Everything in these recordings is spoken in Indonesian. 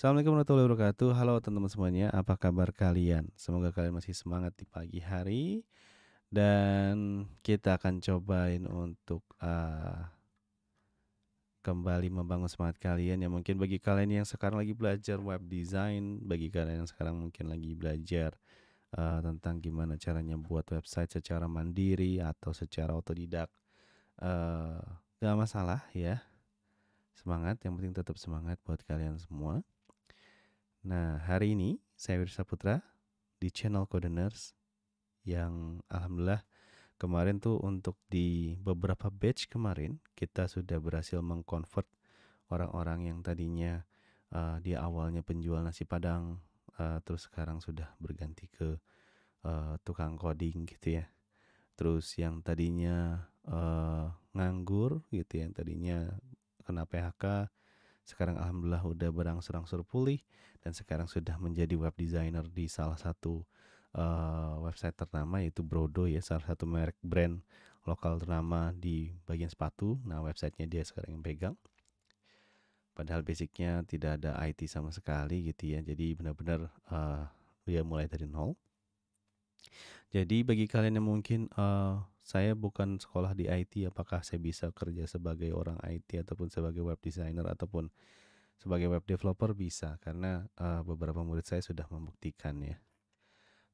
Assalamualaikum warahmatullahi wabarakatuh. Halo teman-teman semuanya, apa kabar kalian? Semoga kalian masih semangat di pagi hari dan kita akan cobain untuk uh, kembali membangun semangat kalian yang mungkin bagi kalian yang sekarang lagi belajar web design, bagi kalian yang sekarang mungkin lagi belajar uh, tentang gimana caranya buat website secara mandiri atau secara otodidak. Uh, eh, gak masalah ya. Semangat, yang penting tetap semangat buat kalian semua. Nah, hari ini saya Wirsa Putra di channel Codeners yang alhamdulillah kemarin tuh untuk di beberapa batch kemarin kita sudah berhasil mengkonvert orang-orang yang tadinya uh, dia awalnya penjual nasi padang uh, terus sekarang sudah berganti ke uh, tukang coding gitu ya. Terus yang tadinya uh, nganggur gitu ya, yang tadinya kena PHK sekarang alhamdulillah udah berangsur-angsur pulih dan sekarang sudah menjadi web designer di salah satu uh, website ternama yaitu Brodo ya, salah satu merek brand lokal ternama di bagian sepatu. Nah, websitenya dia sekarang yang pegang. Padahal basicnya tidak ada IT sama sekali gitu ya. Jadi benar-benar uh, dia mulai dari nol. Jadi bagi kalian yang mungkin uh, saya bukan sekolah di IT, apakah saya bisa kerja sebagai orang IT ataupun sebagai web designer ataupun sebagai web developer bisa karena uh, beberapa murid saya sudah membuktikan ya.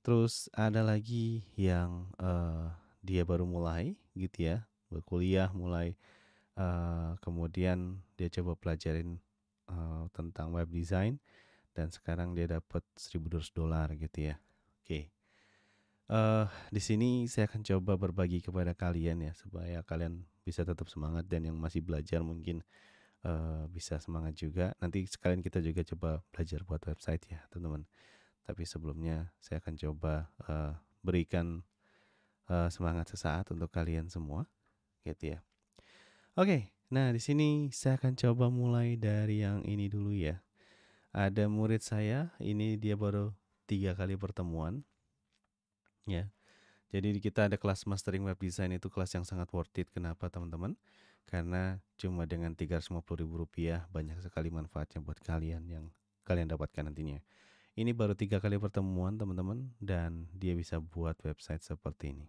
Terus ada lagi yang uh, dia baru mulai gitu ya, berkuliah mulai uh, kemudian dia coba pelajarin uh, tentang web design dan sekarang dia dapat 1200 dolar gitu ya. Oke. Okay. Uh, di sini saya akan coba berbagi kepada kalian ya supaya kalian bisa tetap semangat dan yang masih belajar mungkin uh, bisa semangat juga. Nanti sekalian kita juga coba belajar buat website ya teman-teman. Tapi sebelumnya saya akan coba uh, berikan uh, semangat sesaat untuk kalian semua, gitu ya. Oke, nah di sini saya akan coba mulai dari yang ini dulu ya. Ada murid saya, ini dia baru tiga kali pertemuan ya. Jadi kita ada kelas mastering web design itu kelas yang sangat worth it. Kenapa teman-teman? Karena cuma dengan Rp350.000 banyak sekali manfaatnya buat kalian yang kalian dapatkan nantinya. Ini baru tiga kali pertemuan teman-teman dan dia bisa buat website seperti ini.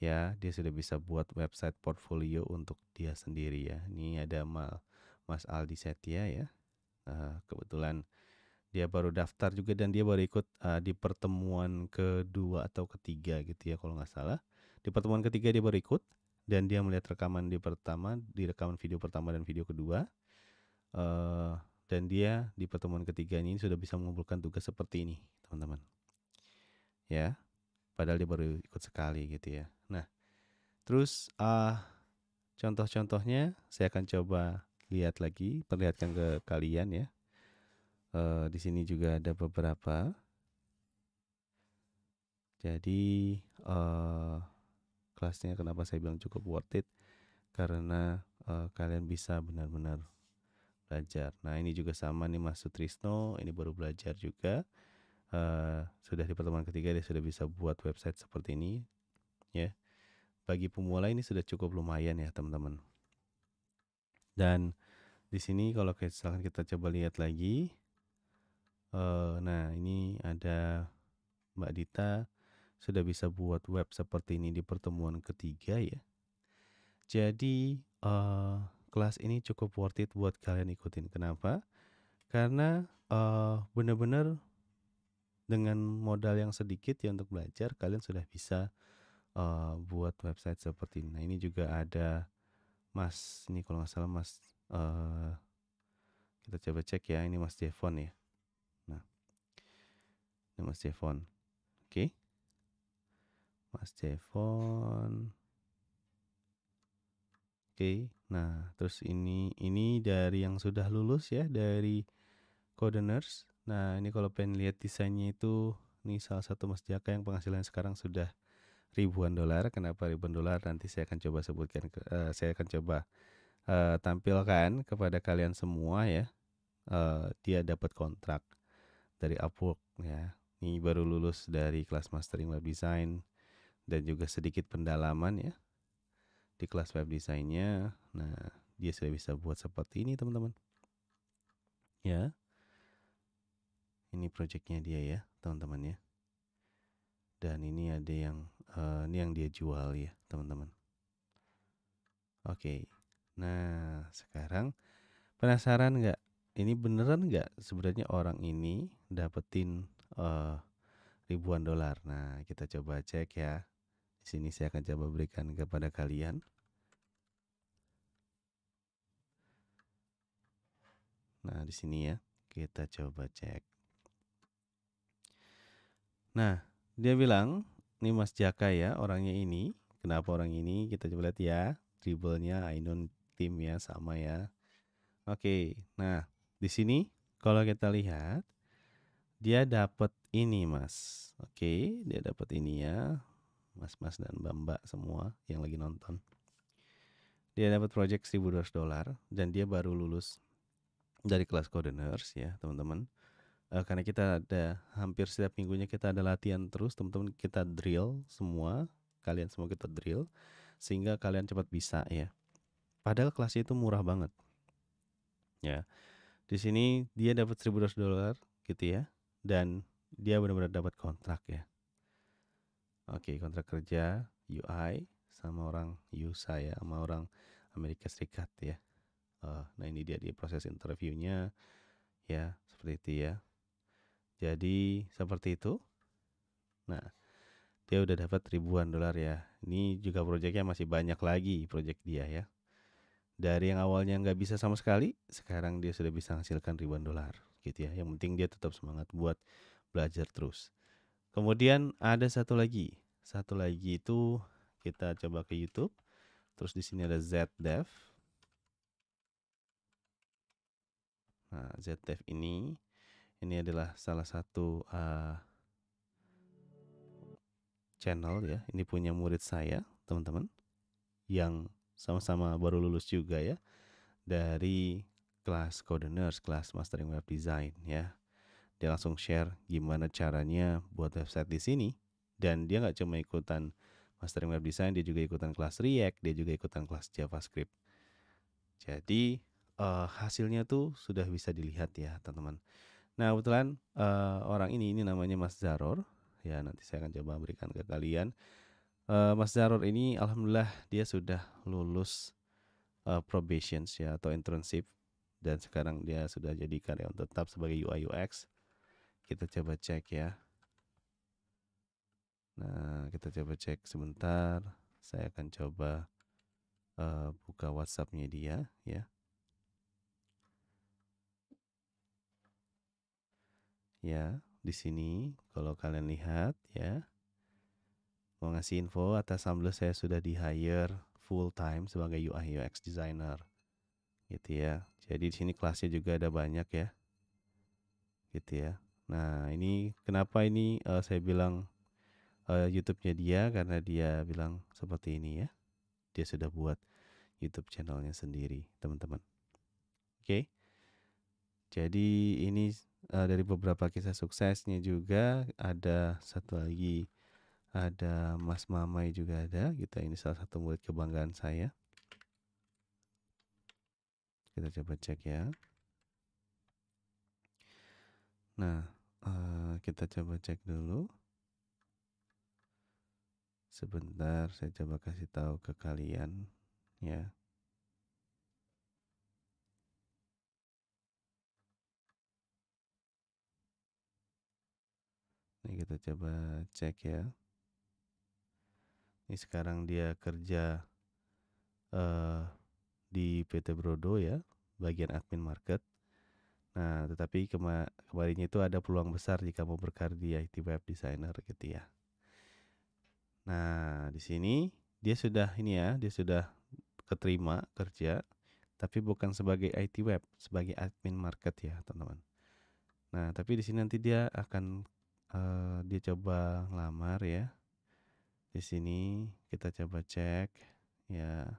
Ya, dia sudah bisa buat website portfolio untuk dia sendiri ya. Ini ada Mas Aldi Setia ya. Eh, kebetulan dia baru daftar juga dan dia baru ikut uh, di pertemuan kedua atau ketiga gitu ya kalau nggak salah di pertemuan ketiga dia baru ikut dan dia melihat rekaman di pertama di rekaman video pertama dan video kedua uh, dan dia di pertemuan ketiga ini sudah bisa mengumpulkan tugas seperti ini teman-teman ya padahal dia baru ikut sekali gitu ya nah terus uh, contoh-contohnya saya akan coba lihat lagi perlihatkan ke kalian ya uh, di sini juga ada beberapa. Jadi uh, kelasnya kenapa saya bilang cukup worth it karena uh, kalian bisa benar-benar belajar. Nah ini juga sama nih Mas Sutrisno, ini baru belajar juga. Uh, sudah di pertemuan ketiga dia sudah bisa buat website seperti ini, ya. Bagi pemula ini sudah cukup lumayan ya teman-teman. Dan di sini kalau misalkan kita coba lihat lagi, Uh, nah ini ada Mbak Dita sudah bisa buat web seperti ini di pertemuan ketiga ya. Jadi, uh, kelas ini cukup worth it buat kalian ikutin. Kenapa? Karena, eh, benar-benar benar dengan modal yang sedikit ya untuk belajar kalian sudah bisa, uh, buat website seperti ini. Nah ini juga ada Mas, ini kalau nggak salah Mas, uh, kita coba cek ya, ini Mas Devon ya. Mas Jevon. Oke. Mas Jevon. Oke. Nah, terus ini ini dari yang sudah lulus ya dari Codeners. Nah, ini kalau pengen lihat desainnya itu ini salah satu Mas Jaka yang penghasilan sekarang sudah ribuan dolar. Kenapa ribuan dolar? Nanti saya akan coba sebutkan uh, saya akan coba uh, tampilkan kepada kalian semua ya. Uh, dia dapat kontrak dari Upwork ya. Ini baru lulus dari kelas mastering web design dan juga sedikit pendalaman ya di kelas web desainnya. Nah, dia sudah bisa buat seperti ini teman-teman. Ya, ini projectnya dia ya teman-teman ya. Dan ini ada yang uh, ini yang dia jual ya teman-teman. Oke, nah sekarang penasaran nggak? Ini beneran nggak sebenarnya orang ini dapetin uh, ribuan dolar. Nah, kita coba cek ya. Di sini saya akan coba berikan kepada kalian. Nah, di sini ya, kita coba cek. Nah, dia bilang, ini Mas Jaka ya, orangnya ini. Kenapa orang ini? Kita coba lihat ya. Dribblenya Ainun tim ya, sama ya. Oke, nah di sini kalau kita lihat dia dapat ini mas oke dia dapat ini ya mas-mas dan mbak-mbak semua yang lagi nonton dia dapat project 1200 dolar dan dia baru lulus dari kelas coordinators ya teman-teman uh, karena kita ada hampir setiap minggunya kita ada latihan terus teman-teman kita drill semua kalian semua kita drill sehingga kalian cepat bisa ya padahal kelasnya itu murah banget ya di sini dia dapat 1200 dolar gitu ya dan dia benar-benar dapat kontrak ya. Oke, okay, kontrak kerja UI sama orang USA ya, sama orang Amerika Serikat ya. Uh, nah ini dia di proses interviewnya ya seperti itu ya. Jadi seperti itu. Nah dia udah dapat ribuan dolar ya. Ini juga proyeknya masih banyak lagi proyek dia ya. Dari yang awalnya nggak bisa sama sekali, sekarang dia sudah bisa menghasilkan ribuan dolar gitu ya. Yang penting dia tetap semangat buat belajar terus. Kemudian ada satu lagi. Satu lagi itu kita coba ke YouTube. Terus di sini ada ZDev. Nah, ZDev ini ini adalah salah satu uh, channel ya. Ini punya murid saya, teman-teman, yang sama-sama baru lulus juga ya dari kelas Codeners, kelas Mastering Web Design ya. Dia langsung share gimana caranya buat website di sini dan dia nggak cuma ikutan Mastering Web Design, dia juga ikutan kelas React, dia juga ikutan kelas JavaScript. Jadi uh, hasilnya tuh sudah bisa dilihat ya teman-teman. Nah kebetulan uh, orang ini ini namanya Mas Zaror ya nanti saya akan coba berikan ke kalian. Uh, Mas Zaror ini alhamdulillah dia sudah lulus uh, probations ya atau internship dan sekarang dia sudah jadi karyawan tetap sebagai UI UX. Kita coba cek ya. Nah, kita coba cek sebentar. Saya akan coba uh, buka WhatsApp-nya dia ya. Ya, di sini kalau kalian lihat ya. Mau ngasih info atas sambil saya sudah di hire full time sebagai UI UX designer gitu ya. Jadi di sini kelasnya juga ada banyak ya. Gitu ya. Nah, ini kenapa ini uh, saya bilang uh, YouTube-nya dia karena dia bilang seperti ini ya. Dia sudah buat YouTube channelnya sendiri, teman-teman. Oke. Okay? Jadi ini uh, dari beberapa kisah suksesnya juga ada satu lagi ada Mas Mamai juga ada gitu. Ini salah satu murid kebanggaan saya kita coba cek ya nah uh, kita coba cek dulu sebentar saya coba kasih tahu ke kalian ya Ini kita coba cek ya. Ini sekarang dia kerja uh, di PT Brodo ya, bagian admin market. Nah, tetapi kema kemarinnya itu ada peluang besar jika mau berkarir di IT web designer gitu ya. Nah, di sini dia sudah ini ya, dia sudah keterima kerja tapi bukan sebagai IT web, sebagai admin market ya, teman-teman. Nah, tapi di sini nanti dia akan uh, dia coba lamar ya. Di sini kita coba cek ya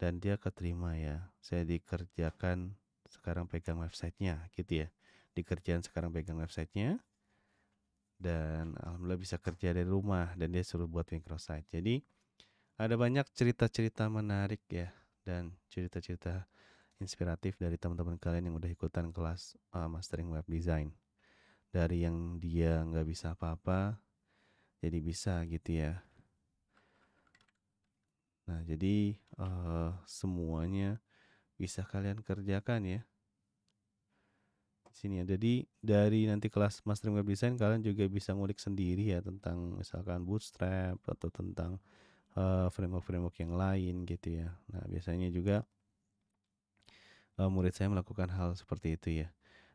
dan dia keterima ya saya dikerjakan sekarang pegang websitenya gitu ya dikerjain sekarang pegang websitenya dan alhamdulillah bisa kerja dari rumah dan dia suruh buat microsite jadi ada banyak cerita-cerita menarik ya dan cerita-cerita inspiratif dari teman-teman kalian yang udah ikutan kelas uh, mastering web design dari yang dia nggak bisa apa-apa jadi bisa gitu ya Nah, jadi uh, semuanya bisa kalian kerjakan ya. sini ya. Jadi dari nanti kelas Mastering Web Design kalian juga bisa ngulik sendiri ya tentang misalkan Bootstrap atau tentang eh, framework-framework uh, yang lain gitu ya. Nah, biasanya juga uh, murid saya melakukan hal seperti itu ya.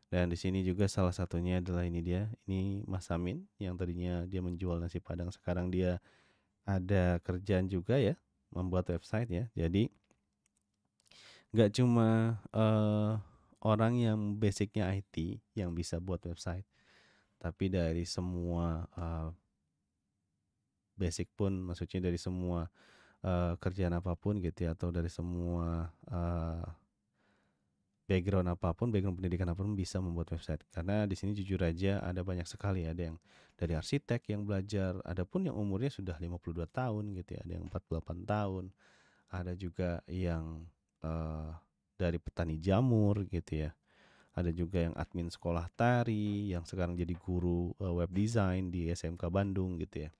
Dan di sini juga salah satunya adalah ini dia, ini Mas Amin yang tadinya dia menjual nasi Padang, sekarang dia ada kerjaan juga ya membuat website ya. Jadi nggak cuma uh, orang yang basicnya IT yang bisa buat website, tapi dari semua uh, basic pun, maksudnya dari semua uh, kerjaan apapun gitu ya, atau dari semua uh, background apapun, background pendidikan apapun bisa membuat website. Karena di sini jujur aja ada banyak sekali ada yang dari arsitek yang belajar, ada pun yang umurnya sudah 52 tahun gitu ya, ada yang 48 tahun. Ada juga yang uh, dari petani jamur gitu ya. Ada juga yang admin sekolah tari, yang sekarang jadi guru eh, web design di SMK Bandung gitu ya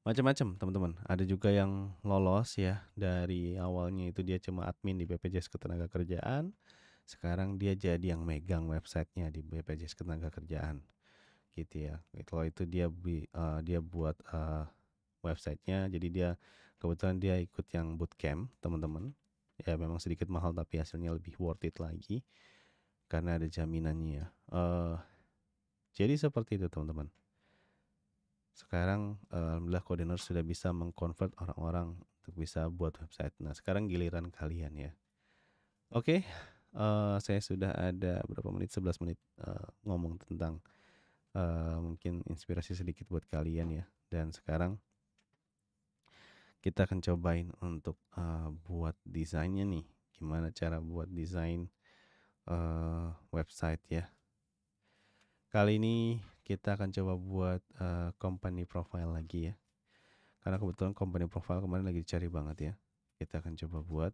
macam-macam teman-teman. Ada juga yang lolos ya dari awalnya itu dia cuma admin di BPJS Ketenagakerjaan, sekarang dia jadi yang megang websitenya di BPJS Ketenagakerjaan, gitu ya. Kalau itu dia uh, dia buat uh, websitenya, jadi dia kebetulan dia ikut yang bootcamp teman-teman. Ya memang sedikit mahal tapi hasilnya lebih worth it lagi karena ada jaminannya. Uh, jadi seperti itu teman-teman sekarang alhamdulillah koordinator sudah bisa mengkonvert orang-orang untuk bisa buat website. Nah, sekarang giliran kalian ya. Oke, okay, uh, eh, saya sudah ada berapa menit? 11 menit uh, ngomong tentang uh, mungkin inspirasi sedikit buat kalian ya. Dan sekarang kita akan cobain untuk uh, buat desainnya nih. Gimana cara buat desain uh, website ya? Kali ini kita akan coba buat uh, company profile lagi ya. Karena kebetulan company profile kemarin lagi dicari banget ya. Kita akan coba buat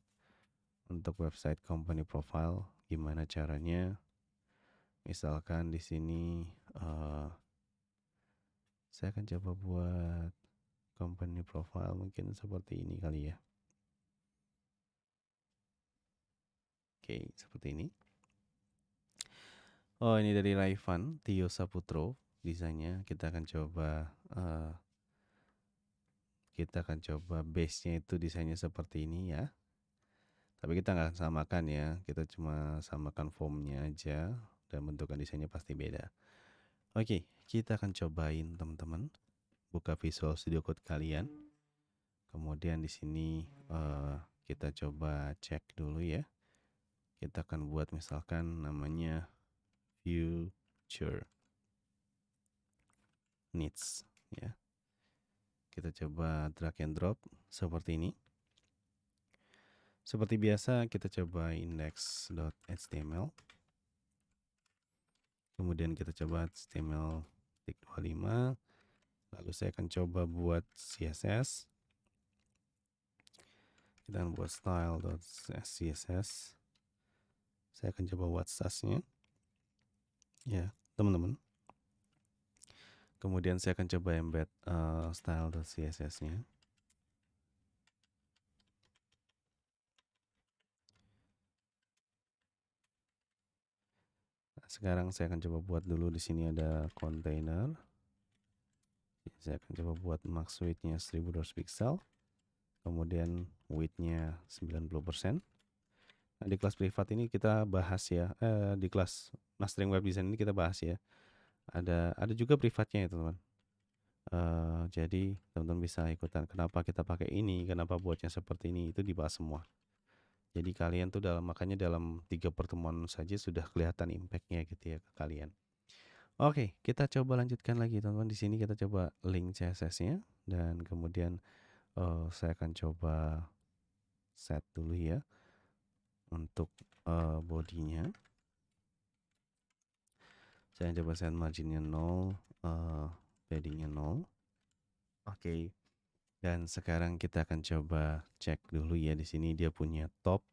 untuk website company profile gimana caranya. Misalkan di sini uh, saya akan coba buat company profile mungkin seperti ini kali ya. Oke, seperti ini. Oh, ini dari Raifan Tio Saputro desainnya kita akan coba uh, kita akan coba base-nya itu desainnya seperti ini ya tapi kita nggak samakan ya kita cuma samakan formnya aja dan bentukan desainnya pasti beda oke kita akan cobain teman-teman buka Visual Studio Code kalian kemudian di sini uh, kita coba cek dulu ya kita akan buat misalkan namanya future needs ya. Kita coba drag and drop seperti ini. Seperti biasa kita coba index.html. Kemudian kita coba HTML 25. Lalu saya akan coba buat CSS. Kita akan buat style.css. Saya akan coba buat sasnya Ya, teman-teman. Kemudian saya akan coba embed uh, eh, style.css-nya. Nah, sekarang saya akan coba buat dulu di sini ada container. Saya akan coba buat max width-nya 1200 pixel. Kemudian width-nya 90%. Nah, di kelas privat ini kita bahas ya, eh, di kelas mastering web design ini kita bahas ya ada ada juga privatnya ya, teman-teman. uh, jadi teman-teman bisa ikutan kenapa kita pakai ini, kenapa buatnya seperti ini, itu dibahas semua. Jadi kalian tuh dalam makanya dalam tiga pertemuan saja sudah kelihatan impactnya gitu ya ke kalian. Oke, kita coba lanjutkan lagi teman-teman. Di sini kita coba link CSS-nya dan kemudian uh, saya akan coba set dulu ya untuk uh, eh, bodinya saya coba set marginnya 0 uh, paddingnya 0 oke okay. dan sekarang kita akan coba cek dulu ya di sini dia punya top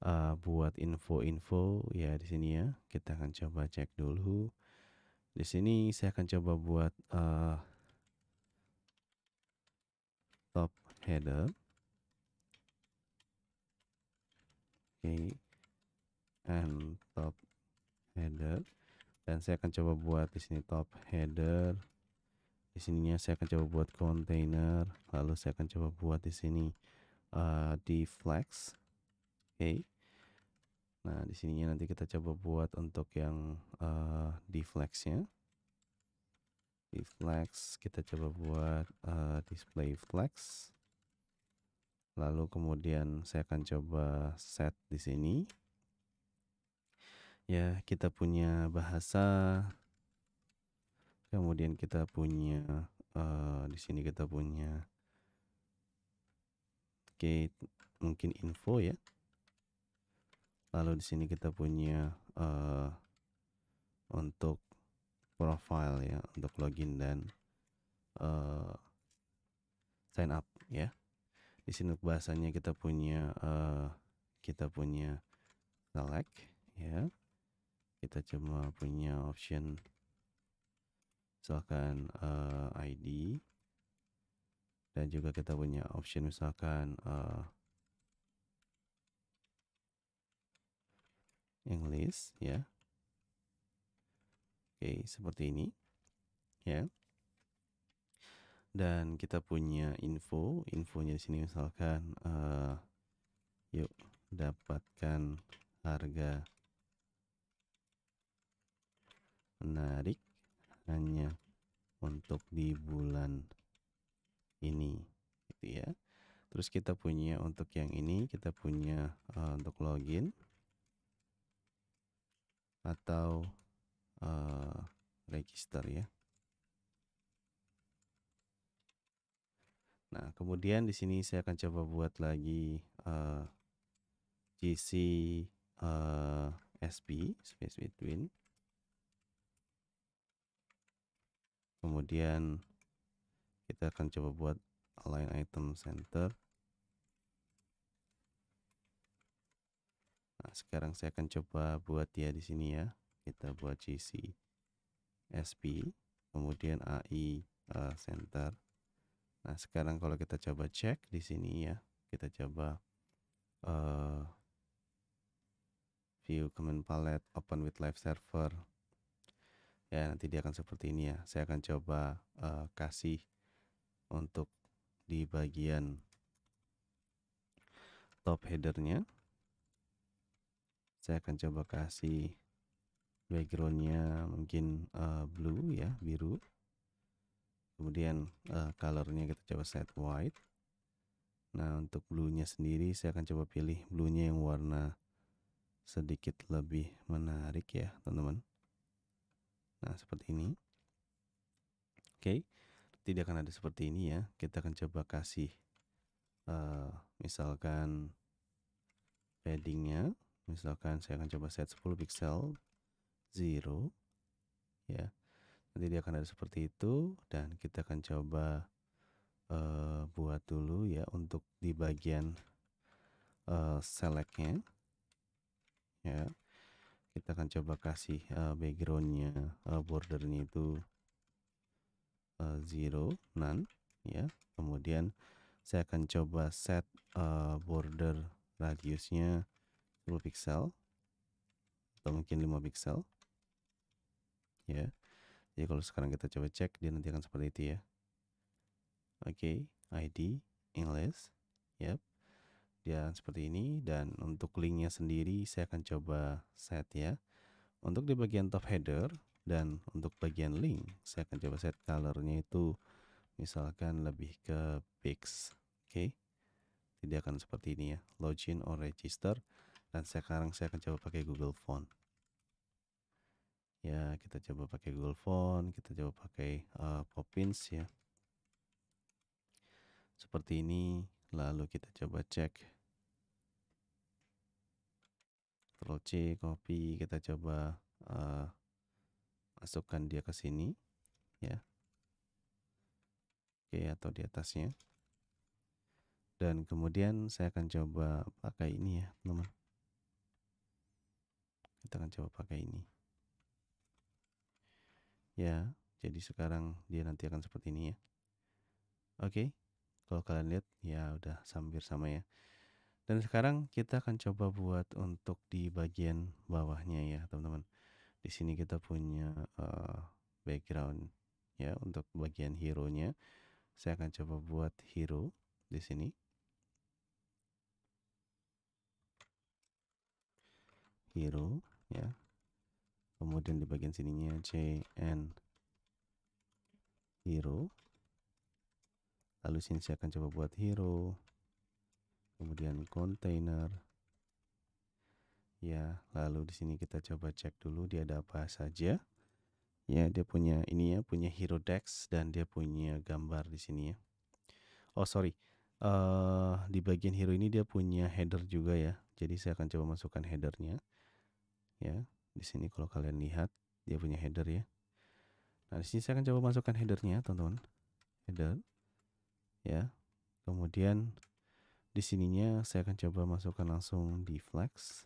uh, buat info-info ya di sini ya kita akan coba cek dulu di sini saya akan coba buat uh, top header oke okay. and top header dan saya akan coba buat di sini top header di sininya saya akan coba buat container lalu saya akan coba buat di sini uh, eh, di flex oke okay. nah di sininya nanti kita coba buat untuk yang uh, eh, di flexnya di flex kita coba buat uh, display flex lalu kemudian saya akan coba set di sini Ya, kita punya bahasa, kemudian kita punya, uh, di sini kita punya oke, mungkin info ya. Lalu di sini kita punya, uh, untuk profile ya, untuk login dan, uh, sign up ya. Di sini untuk bahasanya kita punya, uh, kita punya select ya kita cuma punya option misalkan uh, eh, ID dan juga kita punya option misalkan uh, English ya. Oke, seperti ini ya. Dan kita punya info, infonya di sini misalkan uh, yuk dapatkan harga menarik hanya untuk di bulan ini gitu ya terus kita punya untuk yang ini kita punya uh, untuk login atau uh, register ya Nah kemudian di sini saya akan coba buat lagi uh, eh, GC uh, SP space between kemudian kita akan coba buat align item center nah sekarang saya akan coba buat dia ya di sini ya kita buat GC SP kemudian AI uh, eh, center nah sekarang kalau kita coba cek di sini ya kita coba uh, view command palette open with live server ya nanti dia akan seperti ini ya saya akan coba uh, kasih untuk di bagian top headernya saya akan coba kasih backgroundnya mungkin uh, blue ya biru kemudian uh, colornya kita coba set white nah untuk blue sendiri saya akan coba pilih blue yang warna sedikit lebih menarik ya teman-teman Nah, seperti ini. Oke. Okay. Tidak akan ada seperti ini ya. Kita akan coba kasih uh, misalkan paddingnya. Misalkan saya akan coba set 10 pixel 0 ya. Nanti dia akan ada seperti itu dan kita akan coba uh, buat dulu ya untuk di bagian uh, selectnya ya kita akan coba kasih uh, backgroundnya uh, bordernya itu uh, zero none ya kemudian saya akan coba set uh, border radiusnya 10 pixel atau mungkin 5 pixel ya jadi kalau sekarang kita coba cek dia nanti akan seperti itu ya oke okay, ID English yep ya seperti ini dan untuk linknya sendiri saya akan coba set ya untuk di bagian top header dan untuk bagian link saya akan coba set colornya itu misalkan lebih ke fix oke okay. tidak akan seperti ini ya login or register dan sekarang saya akan coba pakai Google Font ya kita coba pakai Google Font kita coba pakai uh, Popins ya seperti ini lalu kita coba cek Ctrl C copy kita coba uh, masukkan dia ke sini ya oke atau di atasnya dan kemudian saya akan coba pakai ini ya teman teman kita akan coba pakai ini ya jadi sekarang dia nanti akan seperti ini ya oke kalau kalian lihat ya udah hampir sama ya dan sekarang kita akan coba buat untuk di bagian bawahnya ya teman-teman. Di sini kita punya uh, background ya untuk bagian hero-nya. Saya akan coba buat hero di sini. Hero ya. Kemudian di bagian sininya JN hero. Lalu sini saya akan coba buat hero kemudian container ya lalu di sini kita coba cek dulu dia ada apa saja ya dia punya ini ya punya hero dex dan dia punya gambar di sini ya oh sorry uh, di bagian hero ini dia punya header juga ya jadi saya akan coba masukkan headernya ya di sini kalau kalian lihat dia punya header ya nah di sini saya akan coba masukkan headernya teman-teman header ya kemudian di sininya saya akan coba masukkan langsung di flex.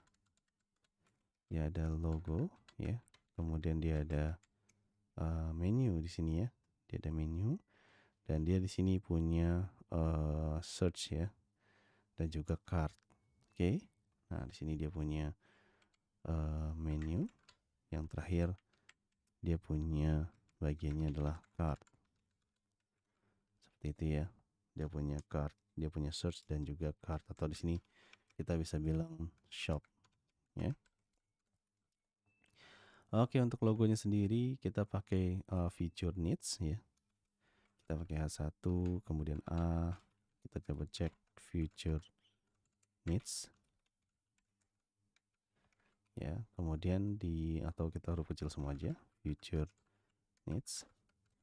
Ya ada logo ya. Kemudian dia ada uh, menu di sini ya. Dia ada menu dan dia di sini punya uh, search ya dan juga card. Oke. Okay. Nah, di sini dia punya uh, menu. Yang terakhir dia punya bagiannya adalah card. Seperti itu ya. Dia punya card dia punya search dan juga cart atau di sini kita bisa bilang shop ya Oke untuk logonya sendiri kita pakai uh, feature needs ya kita pakai H1 kemudian A kita coba cek feature needs ya kemudian di atau kita huruf kecil semua aja future needs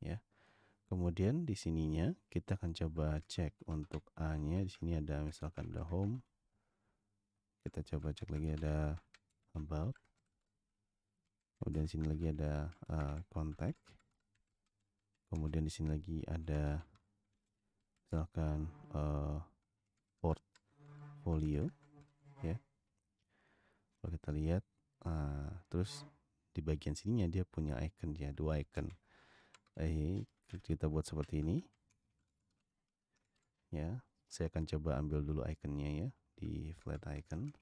ya Kemudian di sininya kita akan coba cek untuk A-nya. Di sini ada misalkan ada home. Kita coba cek lagi ada about. Kemudian di sini lagi ada uh, contact. Kemudian di sini lagi ada misalkan uh, portfolio ya. Kalau kita lihat uh, terus di bagian sininya dia punya icon ya, dua icon. Eh, kita buat seperti ini ya saya akan coba ambil dulu iconnya ya di flat icon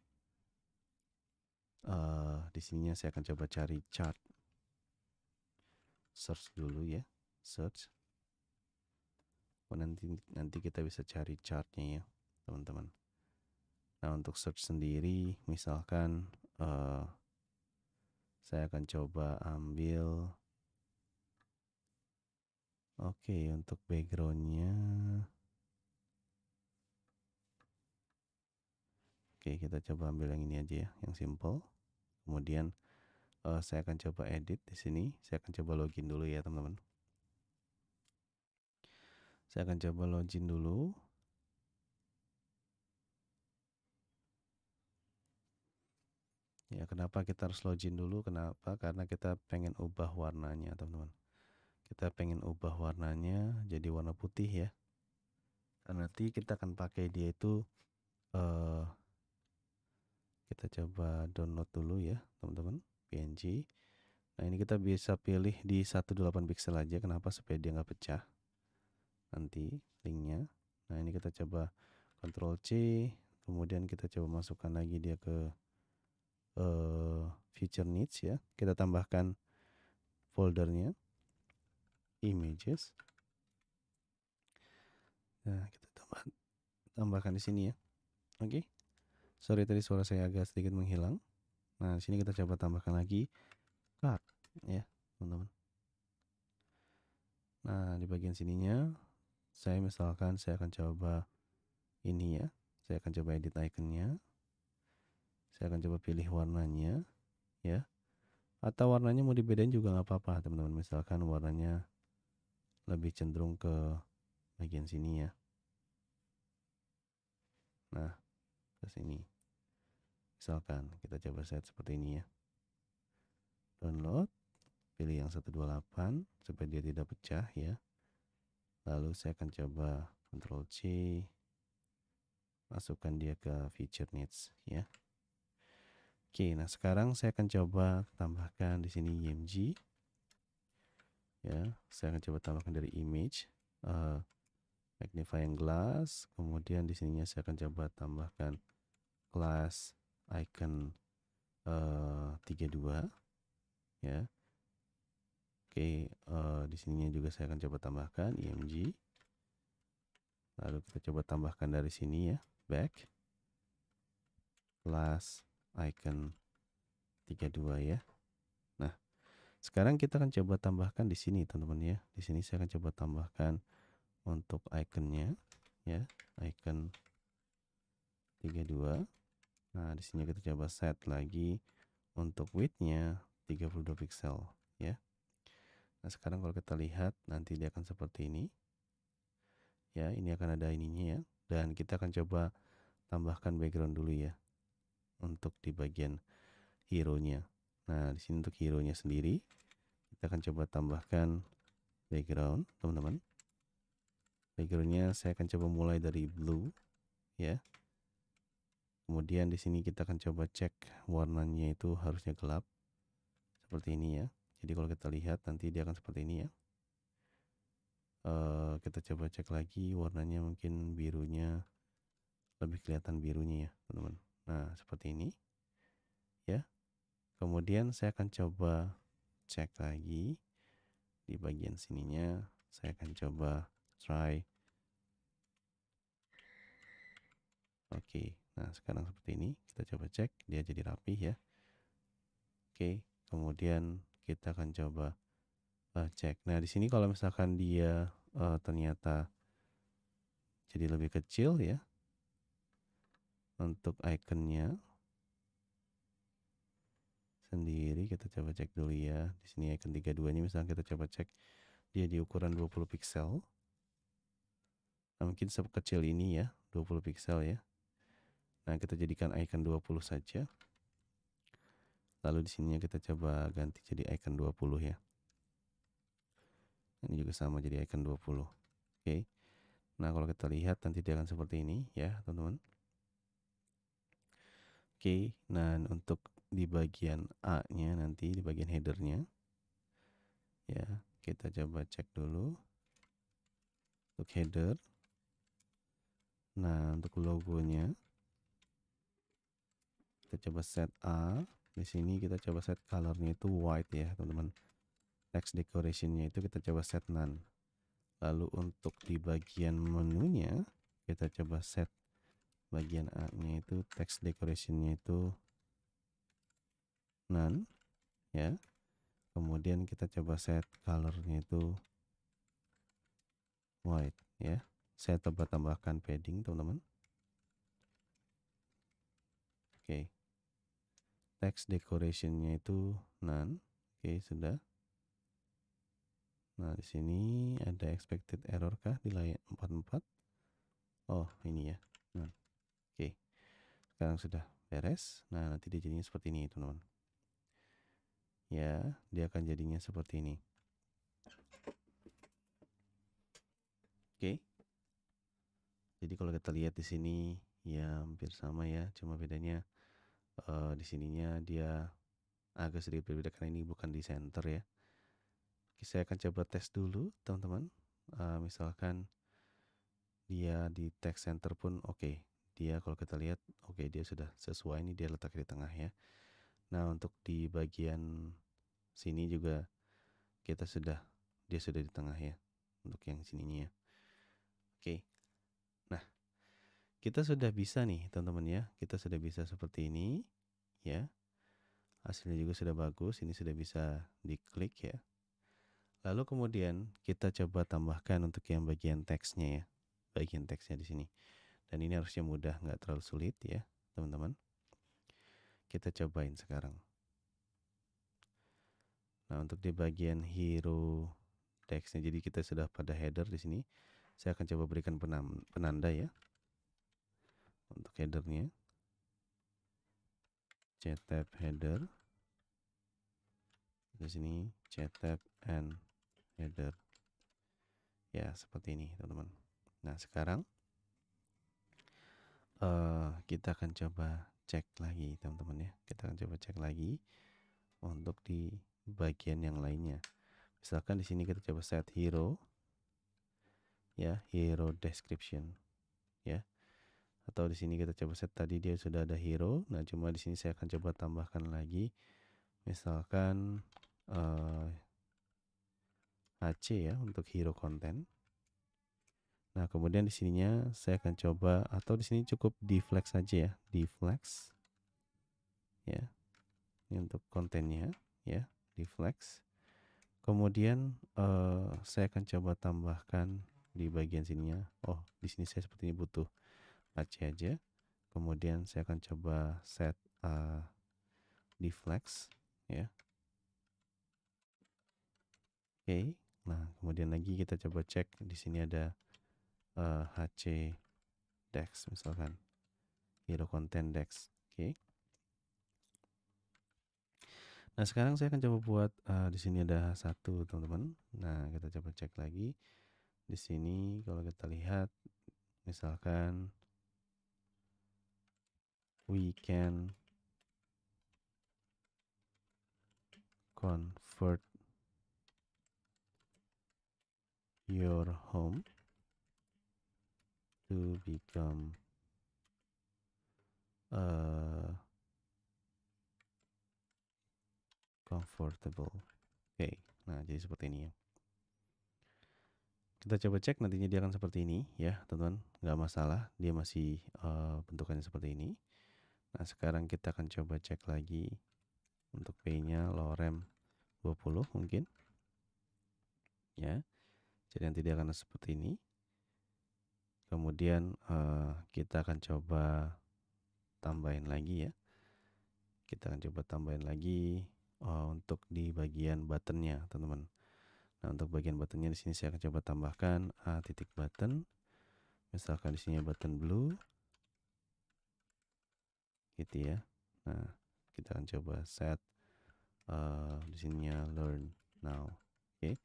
uh, di sininya saya akan coba cari chart search dulu ya search oh, nanti nanti kita bisa cari chartnya ya teman-teman nah untuk search sendiri misalkan uh, saya akan coba ambil Oke, untuk backgroundnya. Oke, kita coba ambil yang ini aja ya, yang simple. Kemudian uh, saya akan coba edit di sini. Saya akan coba login dulu ya, teman-teman. Saya akan coba login dulu. Ya, kenapa kita harus login dulu? Kenapa? Karena kita pengen ubah warnanya, teman-teman kita pengen ubah warnanya jadi warna putih ya karena nanti kita akan pakai dia itu uh, kita coba download dulu ya teman-teman PNG nah ini kita bisa pilih di 18 pixel aja kenapa supaya dia nggak pecah nanti linknya nah ini kita coba Ctrl C kemudian kita coba masukkan lagi dia ke uh, eh, future needs ya kita tambahkan foldernya images nah kita tambah tambahkan di sini ya oke okay. sorry tadi suara saya agak sedikit menghilang nah di sini kita coba tambahkan lagi card ya teman-teman nah di bagian sininya saya misalkan saya akan coba ini ya saya akan coba edit iconnya saya akan coba pilih warnanya ya atau warnanya mau dibedain juga nggak apa-apa teman-teman misalkan warnanya lebih cenderung ke bagian sini ya. Nah, ke sini. Misalkan kita coba set seperti ini ya. Download, pilih yang 128 supaya dia tidak pecah ya. Lalu saya akan coba Ctrl C, masukkan dia ke feature needs ya. Oke, nah sekarang saya akan coba tambahkan di sini IMG ya saya akan coba tambahkan dari image uh, magnifying glass kemudian di sininya saya akan coba tambahkan class icon uh, eh, 32 ya oke okay, uh, eh, di sininya juga saya akan coba tambahkan img e lalu kita coba tambahkan dari sini ya back class icon 32 ya sekarang kita akan coba tambahkan di sini teman-teman ya. Di sini saya akan coba tambahkan untuk ikonnya ya, icon 32. Nah, di sini kita coba set lagi untuk width-nya 32 pixel ya. Nah, sekarang kalau kita lihat nanti dia akan seperti ini. Ya, ini akan ada ininya ya. Dan kita akan coba tambahkan background dulu ya untuk di bagian hero-nya. Nah, di sini untuk hero-nya sendiri kita akan coba tambahkan background, teman-teman. Background-nya saya akan coba mulai dari blue ya. Kemudian di sini kita akan coba cek warnanya itu harusnya gelap seperti ini ya. Jadi kalau kita lihat nanti dia akan seperti ini ya. E, kita coba cek lagi warnanya mungkin birunya lebih kelihatan birunya ya teman-teman. Nah seperti ini. Kemudian saya akan coba cek lagi di bagian sininya. Saya akan coba try. Oke, okay. nah sekarang seperti ini. Kita coba cek, dia jadi rapi ya. Oke, okay. kemudian kita akan coba uh, cek. Nah, di sini kalau misalkan dia uh, ternyata jadi lebih kecil ya untuk ikonnya sendiri kita coba cek dulu ya di sini icon 32 nya misalnya kita coba cek dia di ukuran 20 pixel nah, mungkin sekecil ini ya 20 pixel ya nah kita jadikan icon 20 saja lalu di sini kita coba ganti jadi icon 20 ya ini juga sama jadi icon 20 oke okay. nah kalau kita lihat nanti dia akan seperti ini ya teman-teman oke okay. nah untuk di bagian A-nya nanti di bagian headernya. Ya, kita coba cek dulu untuk header. Nah, untuk logonya kita coba set A. Di sini kita coba set color-nya itu white ya, teman-teman. Text decoration-nya itu kita coba set none. Lalu untuk di bagian menunya kita coba set bagian A-nya itu text decoration-nya itu none ya kemudian kita coba set colornya itu white ya saya coba tambahkan padding teman-teman oke okay. text decorationnya itu none oke sudah nah di sini ada expected error kah di layar 44 oh ini ya nah, oke sekarang sudah beres nah nanti dia jadinya seperti ini teman-teman ya dia akan jadinya seperti ini oke jadi kalau kita lihat di sini ya hampir sama ya cuma bedanya uh, di sininya dia agak sedikit berbeda karena ini bukan di center ya Oke, saya akan coba tes dulu teman-teman uh, misalkan dia di text center pun oke okay. dia kalau kita lihat oke okay, dia sudah sesuai ini dia letak di tengah ya Nah, untuk di bagian sini juga kita sudah dia sudah di tengah ya untuk yang sininya. Ya. Oke. Nah, kita sudah bisa nih, teman-teman ya. Kita sudah bisa seperti ini ya. Hasilnya juga sudah bagus, ini sudah bisa diklik ya. Lalu kemudian kita coba tambahkan untuk yang bagian teksnya ya. Bagian teksnya di sini. Dan ini harusnya mudah, nggak terlalu sulit ya, teman-teman kita cobain sekarang. Nah, untuk di bagian hero teksnya jadi kita sudah pada header di sini. Saya akan coba berikan penanda ya. Untuk headernya. CTAB header. Di sini CTAB and header. Ya, seperti ini, teman-teman. Nah, sekarang uh, kita akan coba cek lagi teman-teman ya kita akan coba cek lagi untuk di bagian yang lainnya misalkan di sini kita coba set hero ya hero description ya atau di sini kita coba set tadi dia sudah ada hero nah cuma di sini saya akan coba tambahkan lagi misalkan uh, eh, AC ya untuk hero content Nah, kemudian di sininya saya akan coba atau di sini cukup di flex saja ya, di flex. Ya. Ini untuk kontennya ya, di flex. Kemudian eh, saya akan coba tambahkan di bagian sininya. Oh, di sini saya sepertinya butuh laci aja. Kemudian saya akan coba set uh, di flex ya. Oke. Okay. Nah, kemudian lagi kita coba cek di sini ada uh, eh, HC Dex misalkan hero gitu, content Dex oke okay. nah sekarang saya akan coba buat uh, di sini ada satu teman-teman nah kita coba cek lagi di sini kalau kita lihat misalkan we can convert your home to become uh, comfortable. Oke, okay. nah jadi seperti ini ya. Kita coba cek nantinya dia akan seperti ini ya, teman-teman. Nggak masalah, dia masih uh, bentukannya seperti ini. Nah, sekarang kita akan coba cek lagi untuk P-nya lorem 20 mungkin. Ya. Jadi nanti dia akan seperti ini kemudian uh, kita akan coba tambahin lagi ya kita akan coba tambahin lagi uh, untuk di bagian buttonnya teman-teman nah untuk bagian buttonnya di sini saya akan coba tambahkan a eh, titik button misalkan di sini button blue gitu ya nah kita akan coba set uh, di sini learn now oke okay.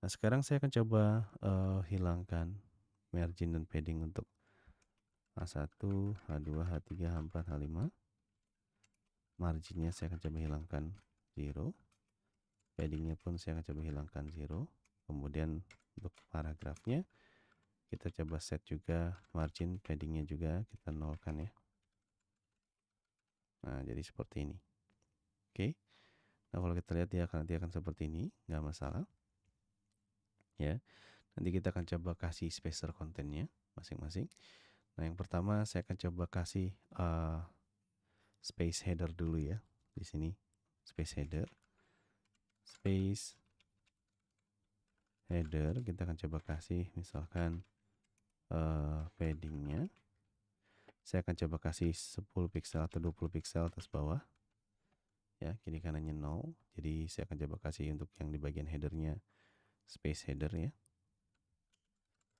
nah sekarang saya akan coba uh, hilangkan margin dan padding untuk H1, H2, H3, H4, H5 marginnya saya akan coba hilangkan 0 paddingnya pun saya akan coba hilangkan 0 kemudian untuk paragrafnya kita coba set juga margin paddingnya juga kita nolkan ya nah jadi seperti ini oke okay. nah kalau kita lihat dia akan dia akan seperti ini nggak masalah ya Nanti kita akan coba kasih spacer kontennya masing-masing. Nah, yang pertama saya akan coba kasih uh, space header dulu ya. Di sini space header. Space header kita akan coba kasih misalkan uh, paddingnya saya akan coba kasih 10 pixel atau 20 pixel atas bawah ya kiri kanannya nol jadi saya akan coba kasih untuk yang di bagian headernya space header ya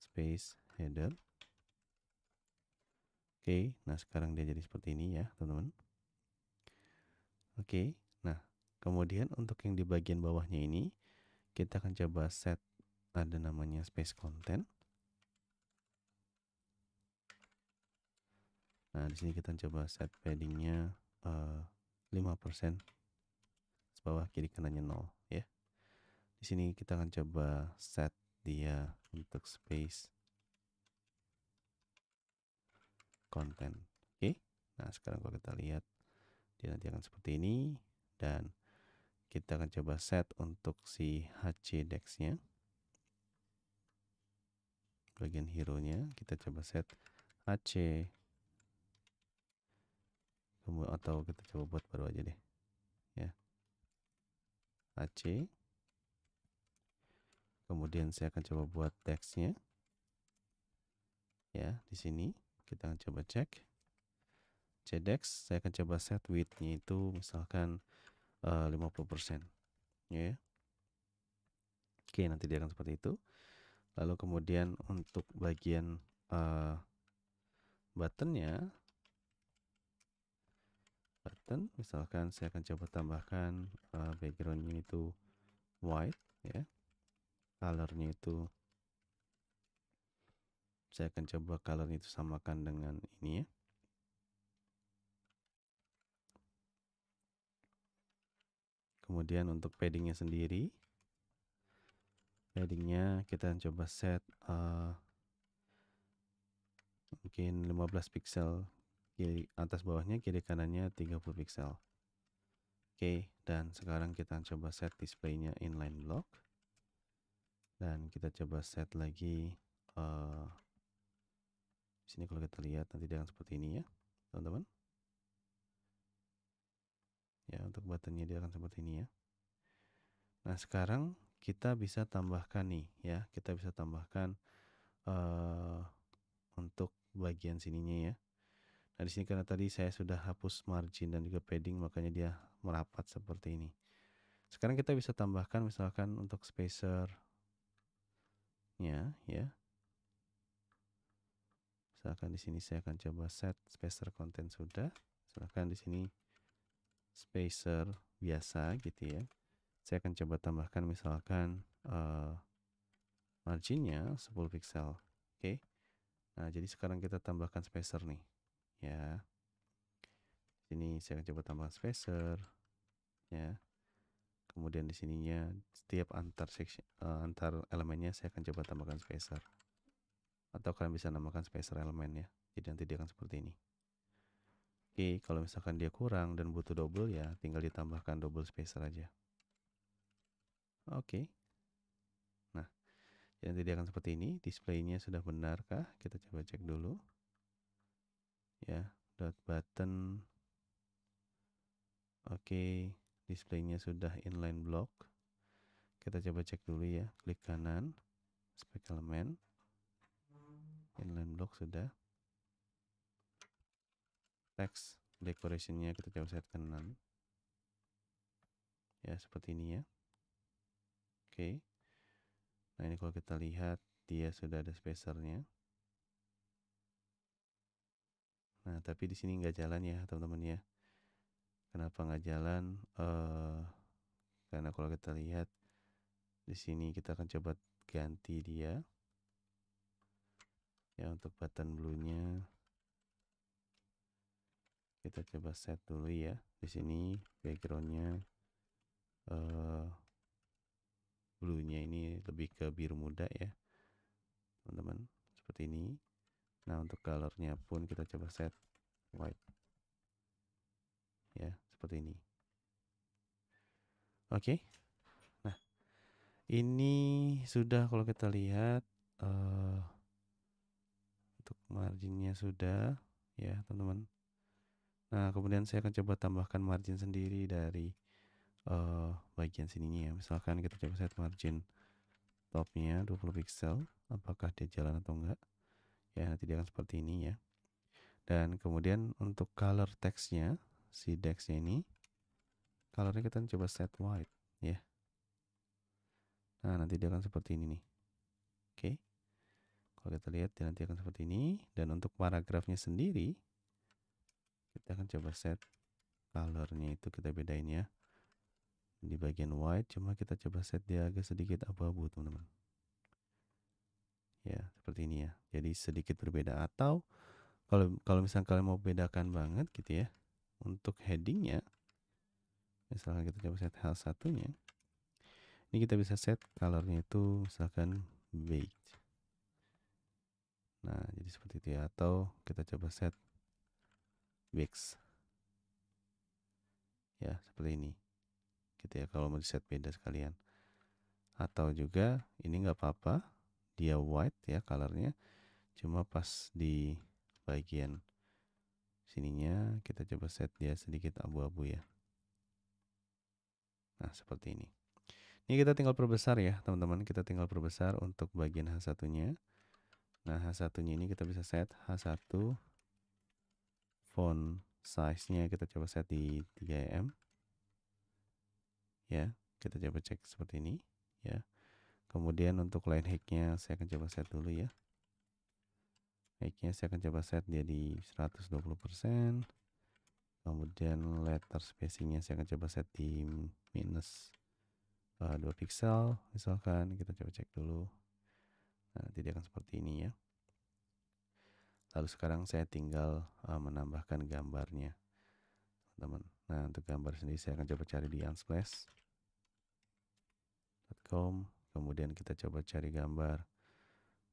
space header. Oke, nah sekarang dia jadi seperti ini ya, teman-teman. Oke, nah kemudian untuk yang di bagian bawahnya ini, kita akan coba set ada namanya space content. Nah, di sini kita coba set paddingnya uh, 5% bawah kiri kanannya nol ya. Di sini kita akan coba set dia untuk space content oke okay? nah sekarang kalau kita lihat dia nanti akan seperti ini dan kita akan coba set untuk si HC dexnya bagian hero nya kita coba set HC atau kita coba buat baru aja deh ya HC Kemudian saya akan coba buat teksnya. Ya, di sini kita akan coba cek. CDEX, saya akan coba set widthnya itu misalkan eh, uh, 50%. Ya. Oke, nanti dia akan seperti itu. Lalu kemudian untuk bagian uh, buttonnya button misalkan saya akan coba tambahkan uh, backgroundnya itu white ya colornya itu saya akan coba color itu samakan dengan ini ya kemudian untuk paddingnya sendiri paddingnya kita coba set uh, mungkin 15 pixel kiri atas bawahnya kiri kanannya 30 pixel oke okay, dan sekarang kita coba set displaynya inline block dan kita coba set lagi uh, di sini kalau kita lihat nanti akan seperti ini ya teman-teman ya untuk buttonnya dia akan seperti ini ya nah sekarang kita bisa tambahkan nih ya kita bisa tambahkan uh, untuk bagian sininya ya nah di sini karena tadi saya sudah hapus margin dan juga padding makanya dia merapat seperti ini sekarang kita bisa tambahkan misalkan untuk spacer ya ya misalkan di sini saya akan coba set spacer konten sudah silahkan di sini spacer biasa gitu ya saya akan coba tambahkan misalkan uh, marginnya 10 pixel oke okay. nah jadi sekarang kita tambahkan spacer nih ya sini saya akan coba tambahkan spacer ya kemudian di sininya setiap antar seksi, uh, antar elemennya saya akan coba tambahkan spacer atau kalian bisa namakan spacer elemen ya jadi nanti dia akan seperti ini oke kalau misalkan dia kurang dan butuh double ya tinggal ditambahkan double spacer aja oke nah jadi nanti dia akan seperti ini displaynya sudah benarkah kita coba cek dulu ya dot button oke okay displaynya sudah inline block kita coba cek dulu ya klik kanan spek elemen inline block sudah text decorationnya kita coba set kanan ya seperti ini ya oke okay. nah ini kalau kita lihat dia sudah ada spacernya nah tapi di sini nggak jalan ya teman-teman ya kenapa nggak jalan uh, karena kalau kita lihat di sini kita akan coba ganti dia ya untuk button bluenya kita coba set dulu ya di sini backgroundnya uh, bluenya ini lebih ke biru muda ya teman-teman seperti ini nah untuk colornya pun kita coba set white ya seperti ini. Oke. Okay. Nah, ini sudah kalau kita lihat uh, untuk marginnya sudah ya, teman-teman. Nah, kemudian saya akan coba tambahkan margin sendiri dari uh, bagian sininya ya. Misalkan kita coba set margin topnya 20 pixel, apakah dia jalan atau enggak. Ya, nanti dia akan seperti ini ya. Dan kemudian untuk color teksnya si dex ini colornya kita coba set white ya nah nanti dia akan seperti ini nih oke kalau kita lihat dia nanti akan seperti ini dan untuk paragrafnya sendiri kita akan coba set colornya itu kita bedain ya di bagian white cuma kita coba set dia agak sedikit abu-abu teman-teman ya seperti ini ya jadi sedikit berbeda atau kalau kalau misalnya kalian mau bedakan banget gitu ya untuk headingnya misalkan kita coba set hal satunya ini kita bisa set colornya itu misalkan beige nah jadi seperti itu ya atau kita coba set beige ya seperti ini gitu ya kalau mau di set beda sekalian atau juga ini nggak apa-apa dia white ya colornya cuma pas di bagian sininya kita coba set dia sedikit abu-abu ya nah seperti ini ini kita tinggal perbesar ya teman-teman kita tinggal perbesar untuk bagian H1 nya nah H1 nya ini kita bisa set H1 font size nya kita coba set di 3M ya kita coba cek seperti ini ya kemudian untuk line hack nya saya akan coba set dulu ya baiknya saya akan coba set jadi 120% kemudian letter spacingnya saya akan coba set di minus uh, eh, 2 pixel misalkan kita coba cek dulu nah, tidak akan seperti ini ya lalu sekarang saya tinggal uh, menambahkan gambarnya teman-teman nah untuk gambar sendiri saya akan coba cari di unsplash.com kemudian kita coba cari gambar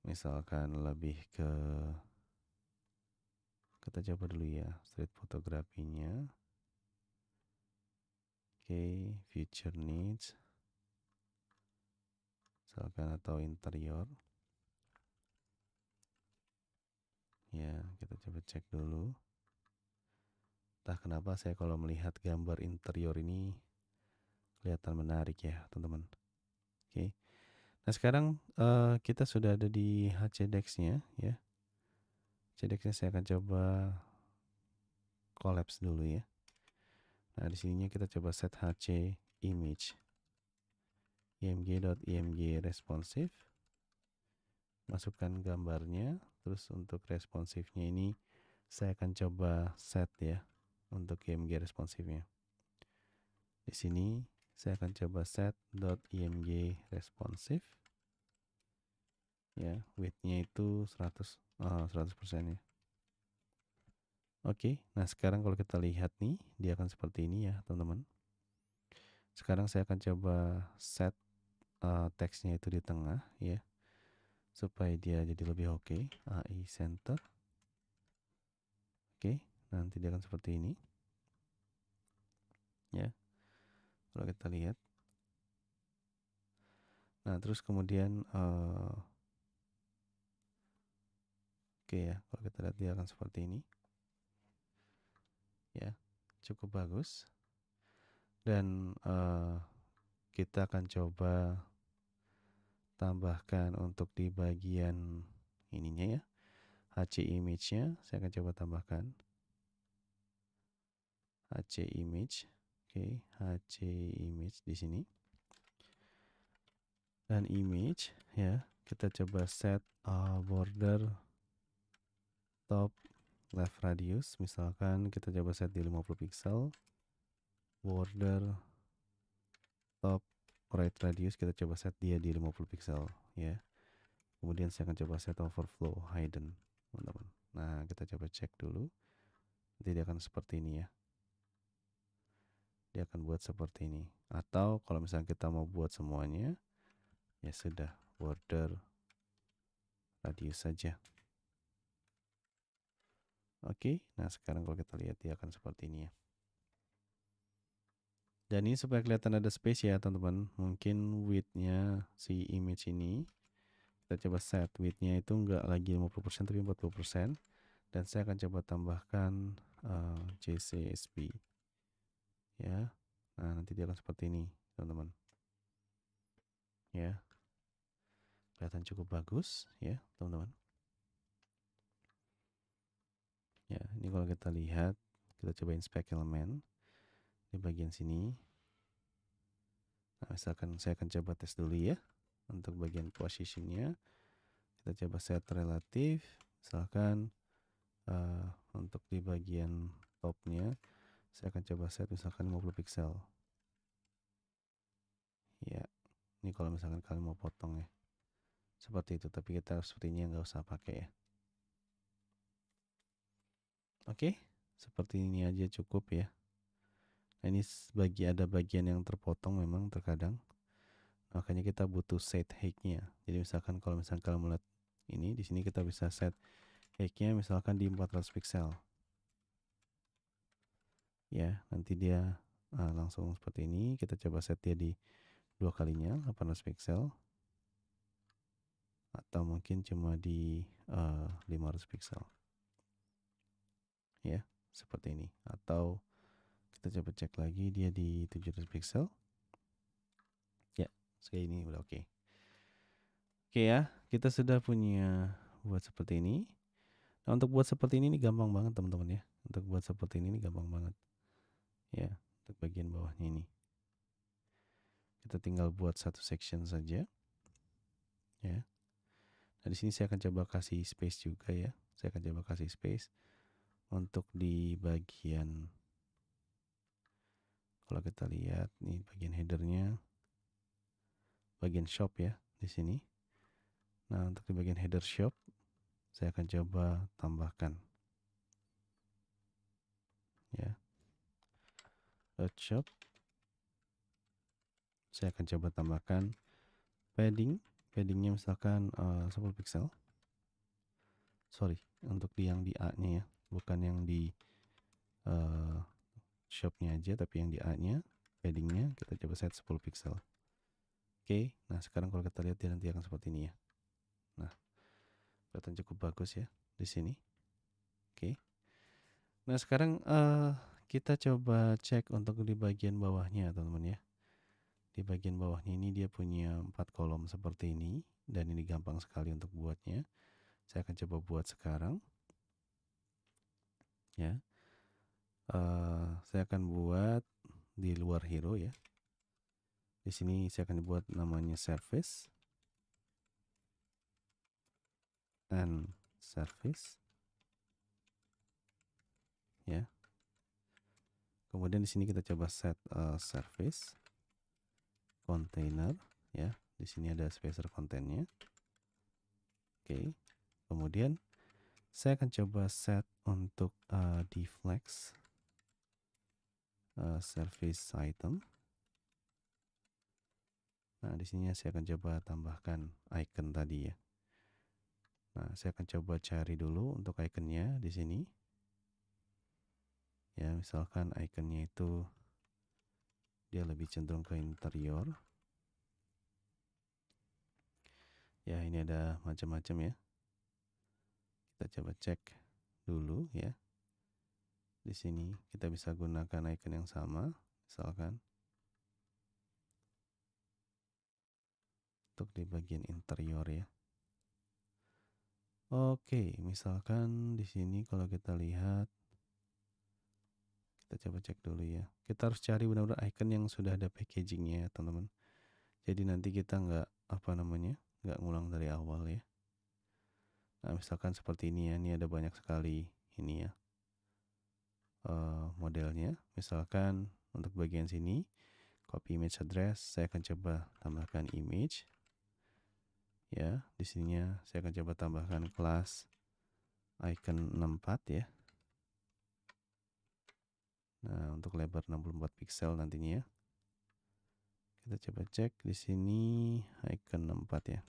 misalkan lebih ke kita coba dulu ya street fotografinya oke okay, future needs misalkan atau interior ya kita coba cek dulu entah kenapa saya kalau melihat gambar interior ini kelihatan menarik ya teman-teman oke okay. Nah sekarang uh, kita sudah ada di HCDEX-nya ya. HCDEX-nya saya akan coba collapse dulu ya. Nah di sininya kita coba set HC image img.img responsive. Masukkan gambarnya. Terus untuk responsifnya ini saya akan coba set ya untuk img responsifnya. Di sini saya akan coba set img responsive ya widthnya itu 100 uh, 100 persen ya oke nah sekarang kalau kita lihat nih dia akan seperti ini ya teman-teman sekarang saya akan coba set uh, teksnya itu di tengah ya supaya dia jadi lebih oke okay. AI center oke nanti dia akan seperti ini ya kalau kita lihat nah terus kemudian uh, oke okay ya kalau kita lihat dia akan seperti ini ya cukup bagus dan uh, kita akan coba tambahkan untuk di bagian ininya ya HC image nya saya akan coba tambahkan HC image Oke, okay, HC image di sini. Dan image ya, kita coba set uh, border top left radius misalkan kita coba set di 50 pixel. Border top right radius kita coba set dia di 50 pixel ya. Kemudian saya akan coba set overflow hidden, teman-teman. Nah, kita coba cek dulu. Nanti dia akan seperti ini ya dia akan buat seperti ini atau kalau misalnya kita mau buat semuanya ya sudah border radius saja oke nah sekarang kalau kita lihat dia akan seperti ini ya dan ini supaya kelihatan ada space ya teman-teman mungkin widthnya si image ini kita coba set widthnya itu enggak lagi 50% tapi 40% dan saya akan coba tambahkan uh, eh, JCSB ya nah nanti dia akan seperti ini teman-teman ya kelihatan cukup bagus ya teman-teman ya ini kalau kita lihat kita coba inspect elemen di bagian sini nah misalkan saya akan coba tes dulu ya untuk bagian positionnya kita coba set relatif misalkan uh, untuk di bagian topnya saya akan coba set misalkan 50 pixel ya ini kalau misalkan kalian mau potong ya seperti itu tapi kita sepertinya nggak usah pakai ya oke seperti ini aja cukup ya nah, ini bagi ada bagian yang terpotong memang terkadang makanya kita butuh set high-nya jadi misalkan kalau misalkan kalian melihat ini di sini kita bisa set high-nya misalkan di 400 pixel ya nanti dia uh, langsung seperti ini kita coba set dia di dua kalinya 800 pixel atau mungkin cuma di uh, 500 pixel ya seperti ini atau kita coba cek lagi dia di 700 pixel ya sekali ini udah oke okay. oke okay ya kita sudah punya buat seperti ini nah untuk buat seperti ini ini gampang banget teman-teman ya untuk buat seperti ini ini gampang banget ya untuk bagian bawahnya ini kita tinggal buat satu section saja ya nah di sini saya akan coba kasih space juga ya saya akan coba kasih space untuk di bagian kalau kita lihat nih bagian headernya bagian shop ya di sini nah untuk di bagian header shop saya akan coba tambahkan ya Photoshop. Saya akan coba tambahkan padding. Paddingnya misalkan eh, uh, 10 pixel. Sorry, untuk di yang di A-nya ya. Bukan yang di uh, shopnya aja, tapi yang di A-nya, paddingnya, kita coba set 10 pixel. Oke, okay, nah sekarang kalau kita lihat dia nanti akan seperti ini ya. Nah, kelihatan cukup bagus ya di sini. Oke. Okay. Nah, sekarang... Uh, kita coba cek untuk di bagian bawahnya teman-teman ya. Di bagian bawahnya ini dia punya empat kolom seperti ini. Dan ini gampang sekali untuk buatnya. Saya akan coba buat sekarang. Ya. Uh, saya akan buat di luar hero ya. Di sini saya akan buat namanya service. And service. Ya kemudian di sini kita coba set uh, eh, service container ya di sini ada spacer kontennya oke kemudian saya akan coba set untuk uh, deflex uh, eh, service item nah di sini saya akan coba tambahkan icon tadi ya nah saya akan coba cari dulu untuk iconnya di sini ya misalkan ikonnya itu dia lebih cenderung ke interior ya ini ada macam-macam ya kita coba cek dulu ya di sini kita bisa gunakan icon yang sama misalkan untuk di bagian interior ya Oke, misalkan di sini kalau kita lihat kita coba cek dulu ya kita harus cari benar-benar icon yang sudah ada packagingnya ya teman-teman jadi nanti kita nggak apa namanya nggak ngulang dari awal ya nah misalkan seperti ini ya ini ada banyak sekali ini ya eh, modelnya misalkan untuk bagian sini copy image address saya akan coba tambahkan image ya di sininya saya akan coba tambahkan kelas icon 64 ya Nah, untuk lebar 64 pixel nantinya ya. Kita coba cek di sini icon 4 ya.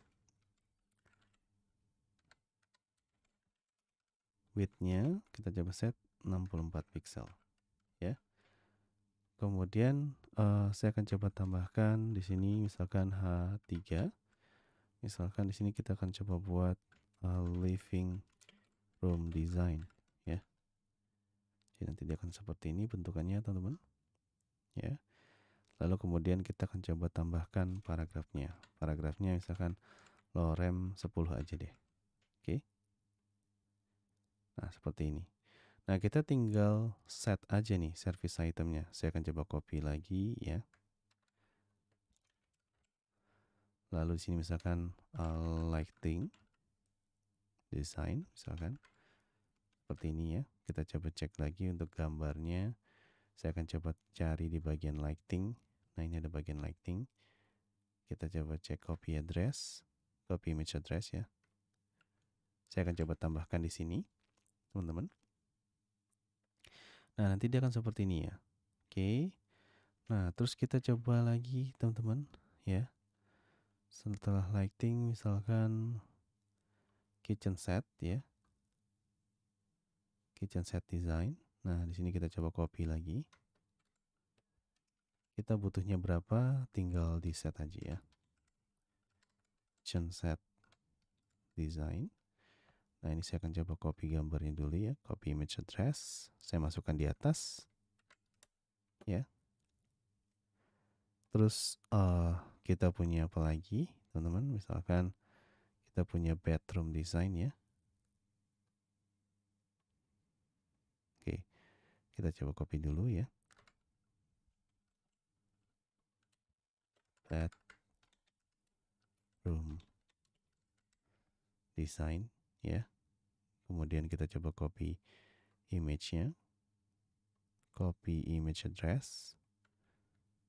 width kita coba set 64 pixel ya. Kemudian uh, saya akan coba tambahkan di sini misalkan H3. Misalkan di sini kita akan coba buat uh, living room design. Jadi nanti dia akan seperti ini bentukannya teman-teman. Ya. Lalu kemudian kita akan coba tambahkan paragrafnya. Paragrafnya misalkan lorem 10 aja deh. Oke. Nah, seperti ini. Nah, kita tinggal set aja nih service itemnya. Saya akan coba copy lagi ya. Lalu di sini misalkan uh, lighting design misalkan seperti ini ya kita coba cek lagi untuk gambarnya saya akan coba cari di bagian lighting nah ini ada bagian lighting kita coba cek copy address copy image address ya saya akan coba tambahkan di sini teman-teman nah nanti dia akan seperti ini ya oke nah terus kita coba lagi teman-teman ya setelah lighting misalkan kitchen set ya kitchen set design. Nah, di sini kita coba copy lagi. Kita butuhnya berapa? Tinggal di set aja ya. Kitchen set design. Nah, ini saya akan coba copy gambarnya dulu ya. Copy image address. Saya masukkan di atas. Ya. Terus uh, kita punya apa lagi, teman-teman? Misalkan kita punya bedroom design ya. Kita coba copy dulu ya. room design ya. Kemudian kita coba copy image-nya. Copy image address.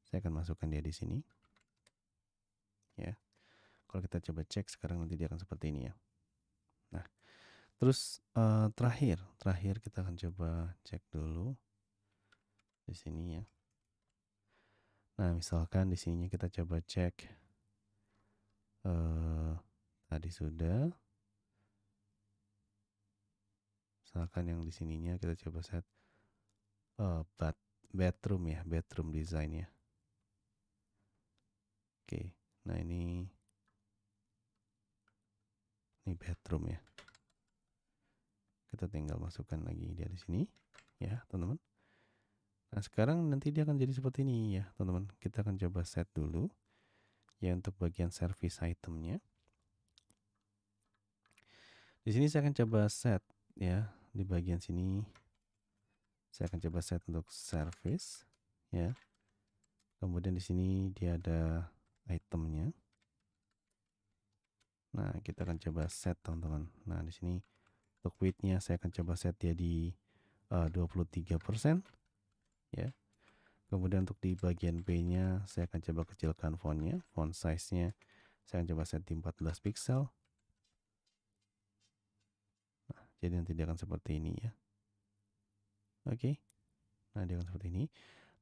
Saya akan masukkan dia di sini. Ya. Kalau kita coba cek sekarang nanti dia akan seperti ini ya. Terus uh, terakhir, terakhir kita akan coba cek dulu di sini ya. Nah, misalkan di sini kita coba cek uh, tadi sudah. Misalkan yang di sininya kita coba set uh, bat, bedroom ya, bedroom design ya. Oke, nah ini ini bedroom ya kita tinggal masukkan lagi dia di sini ya teman-teman nah sekarang nanti dia akan jadi seperti ini ya teman-teman kita akan coba set dulu ya untuk bagian service itemnya di sini saya akan coba set ya di bagian sini saya akan coba set untuk service ya kemudian di sini dia ada itemnya nah kita akan coba set teman-teman nah di sini stock saya akan coba set jadi uh, 23% ya kemudian untuk di bagian B nya saya akan coba kecilkan fontnya font size nya saya akan coba set di 14 pixel nah, jadi nanti dia akan seperti ini ya oke okay. nah dia akan seperti ini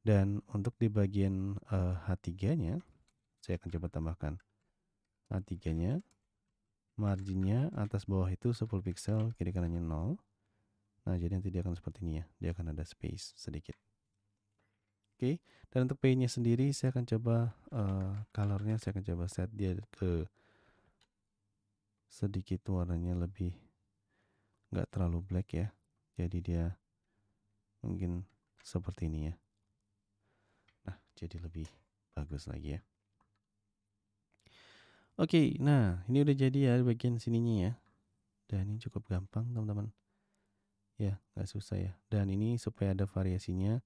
dan untuk di bagian uh, eh, H3 nya saya akan coba tambahkan H3 nya marginnya atas bawah itu 10 pixel kiri kanannya 0 nah jadi nanti dia akan seperti ini ya dia akan ada space sedikit oke okay. dan untuk paintnya sendiri saya akan coba uh, colornya saya akan coba set dia ke sedikit warnanya lebih nggak terlalu black ya jadi dia mungkin seperti ini ya nah jadi lebih bagus lagi ya Oke, nah ini udah jadi ya bagian sininya ya. Dan ini cukup gampang teman-teman. Ya, nggak susah ya. Dan ini supaya ada variasinya,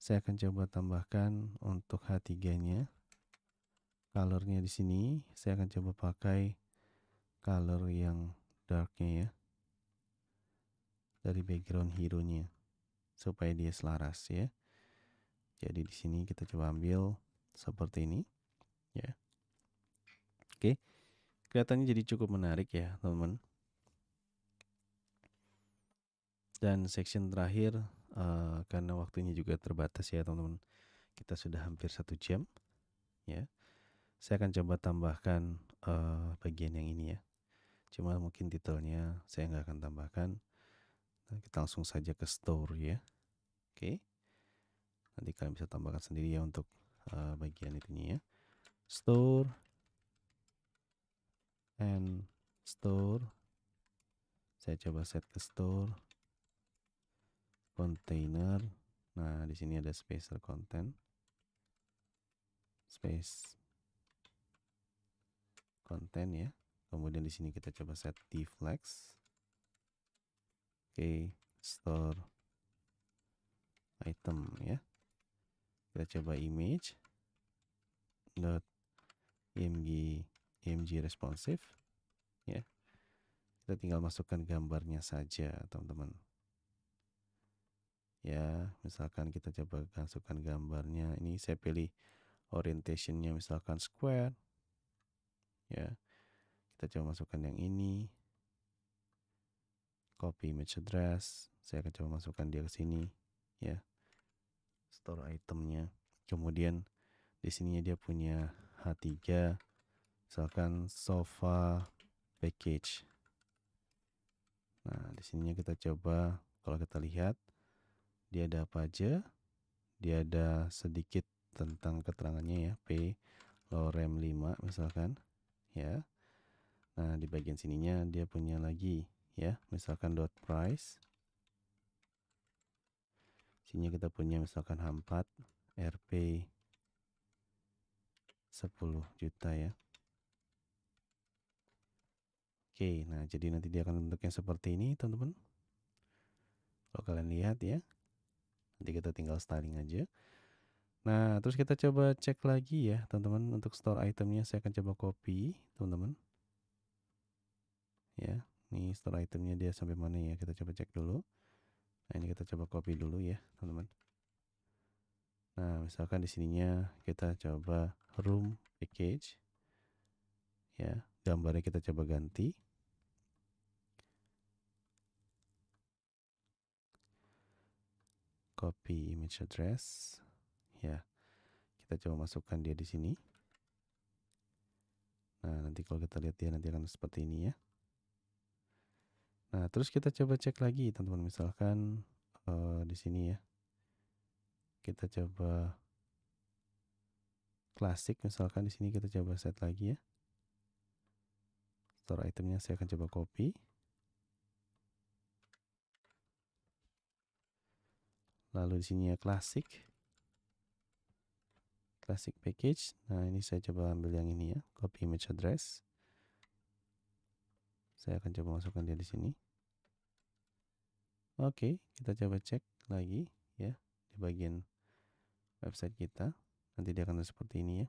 saya akan coba tambahkan untuk H3-nya. Colornya di sini, saya akan coba pakai color yang darknya ya. Dari background hero-nya. Supaya dia selaras ya. Jadi di sini kita coba ambil seperti ini. Ya. Oke. Kelihatannya jadi cukup menarik ya, teman-teman. Dan section terakhir uh, karena waktunya juga terbatas ya, teman-teman. Kita sudah hampir satu jam, ya. Saya akan coba tambahkan uh, bagian yang ini ya. Cuma mungkin titelnya saya nggak akan tambahkan. Nah, kita langsung saja ke store ya. Oke. Nanti kalian bisa tambahkan sendiri ya untuk uh, bagian itunya ya. Store and store saya coba set ke store container nah di sini ada spacer content space content ya kemudian di sini kita coba set deflex oke okay, store item ya kita coba image dot img img e responsif ya kita tinggal masukkan gambarnya saja teman-teman ya misalkan kita coba masukkan gambarnya ini saya pilih orientationnya misalkan square ya kita coba masukkan yang ini copy image address saya akan coba masukkan dia ke sini ya store itemnya kemudian di sini dia punya H3 misalkan sofa package nah di sininya kita coba kalau kita lihat dia ada apa aja dia ada sedikit tentang keterangannya ya P lorem 5 misalkan ya nah di bagian sininya dia punya lagi ya misalkan dot price sini kita punya misalkan h hampat RP 10 juta ya Oke, nah jadi nanti dia akan bentuknya seperti ini teman-teman. Kalau kalian lihat ya, nanti kita tinggal styling aja. Nah, terus kita coba cek lagi ya teman-teman untuk store itemnya saya akan coba copy teman-teman. Ya, ini store itemnya dia sampai mana ya kita coba cek dulu. Nah ini kita coba copy dulu ya teman-teman. Nah misalkan di sininya kita coba room package ya gambarnya kita coba ganti copy image address ya kita coba masukkan dia di sini nah nanti kalau kita lihat dia nanti akan seperti ini ya nah terus kita coba cek lagi teman-teman misalkan uh, di sini ya kita coba klasik misalkan di sini kita coba set lagi ya store itemnya saya akan coba copy Lalu di sini ya klasik. Klasik package. Nah, ini saya coba ambil yang ini ya, copy image address. Saya akan coba masukkan dia di sini. Oke, kita coba cek lagi ya di bagian website kita. Nanti dia akan seperti ini ya.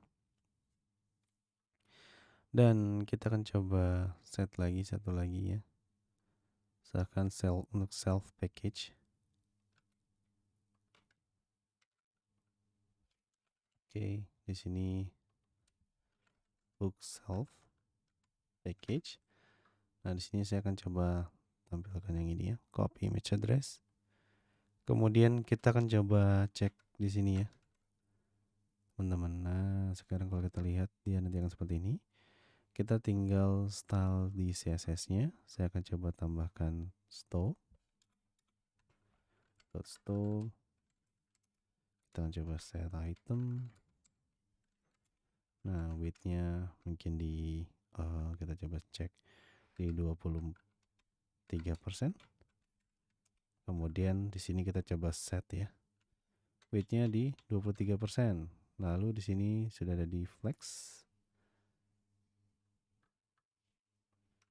Dan kita akan coba set lagi satu lagi ya. Silahkan sel untuk self package. Oke, di sini bookshelf package. Nah, di sini saya akan coba tampilkan yang ini ya, copy image address. Kemudian kita akan coba cek di sini ya. Teman-teman, nah sekarang kalau kita lihat dia nanti akan seperti ini. Kita tinggal style di CSS-nya. Saya akan coba tambahkan store. .store. Kita akan coba set item. Nah, width-nya mungkin di uh, kita coba cek di 23%. Kemudian di sini kita coba set ya. Width-nya di 23%. Lalu di sini sudah ada di flex.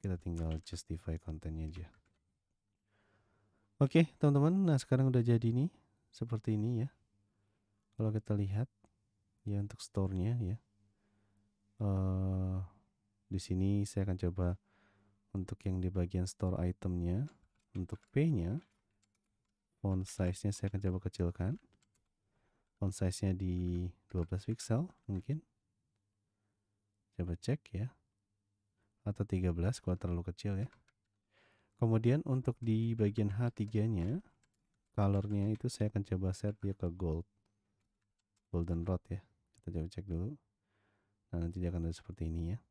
Kita tinggal justify kontennya aja. Oke, teman-teman. Nah, sekarang udah jadi nih. Seperti ini ya. Kalau kita lihat ya untuk store-nya ya uh, di sini saya akan coba untuk yang di bagian store itemnya untuk P-nya font size-nya saya akan coba kecilkan font size-nya di 12 pixel mungkin coba cek ya atau 13 kalau terlalu kecil ya kemudian untuk di bagian H3 nya colornya itu saya akan coba set dia ke gold golden rod ya kita coba cek dulu Nah, eh, nanti dia akan ada seperti ini ya.